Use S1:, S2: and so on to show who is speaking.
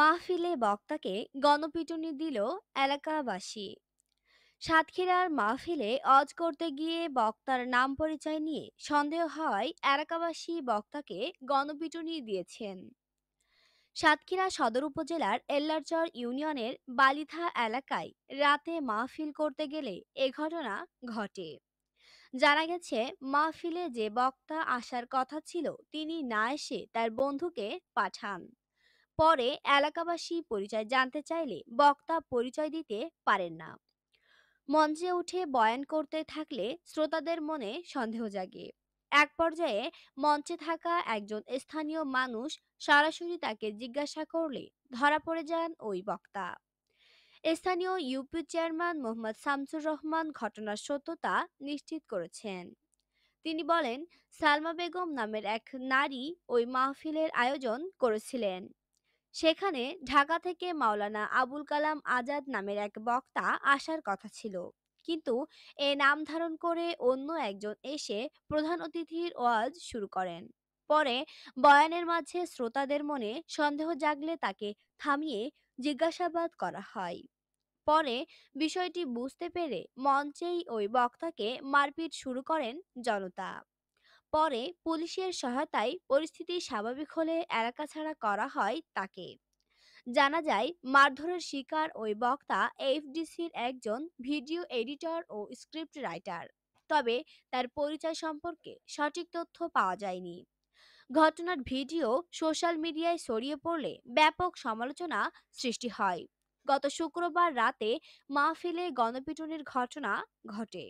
S1: মাহফিলে বক্তাকে গণপিটুনি দিল এলাকাবাসী সাতক্ষীরার মাহফিলে অজ করতে গিয়ে বক্তার নাম পরিচয় নিয়ে সন্দেহ হয় এলাকাবাসী বক্তাকে গণপিটুনি দিয়েছেন সাতক্ষীরা সদর উপজেলার এল্লারচর ইউনিয়নের বালিথা এলাকায় রাতে মাহফিল করতে গেলে এ ঘটনা ঘটে জানা গেছে মাহফিলে যে বক্তা আসার কথা ছিল তিনি না এসে তার বন্ধুকে পাঠান পরে এলাকাবাসী পরিচয় জানতে চাইলে বক্তা পরিচয় দিতে পারেন না মঞ্চে উঠে বয়ান করতে থাকলে শ্রোতাদের মনে সন্দেহ জাগে এক পর্যায়ে মঞ্চে থাকা একজন স্থানীয় মানুষ সরাসরি তাকে জিজ্ঞাসা করলে ধরা পড়ে যান ওই বক্তা স্থানীয় ইউপি চেয়ারম্যান মোহাম্মদ শামসুর রহমান ঘটনার সত্যতা নিশ্চিত করেছেন তিনি বলেন সালমা বেগম নামের এক নারী ওই মাহফিলের আয়োজন করেছিলেন সেখানে ঢাকা থেকে মাওলানা আবুল কালাম আজাদ নামের এক বক্তা আসার কথা ছিল কিন্তু এ নাম ধারণ করে অন্য একজন এসে প্রধান অতিথির ওয়াজ শুরু করেন পরে বয়ানের মাঝে শ্রোতাদের মনে সন্দেহ জাগলে তাকে থামিয়ে জিজ্ঞাসাবাদ করা হয় পরে বিষয়টি বুঝতে পেরে মঞ্চেই ওই বক্তাকে মারপিট শুরু করেন জনতা পরে পুলিশের সহায়তায় পরিস্থিতি স্বাভাবিক হলে এলাকা ছাড়া করা হয় তাকে জানা যায় মারধরের শিকার ওই বক্তা এফডিসির একজন ভিডিও এডিটর ও স্ক্রিপ্ট রাইটার তবে তার পরিচয় সম্পর্কে সঠিক তথ্য পাওয়া যায়নি ঘটনার ভিডিও সোশ্যাল মিডিয়ায় ছড়িয়ে পড়লে ব্যাপক সমালোচনা সৃষ্টি হয় গত শুক্রবার রাতে মাহফিলে গণপিটুনির ঘটনা ঘটে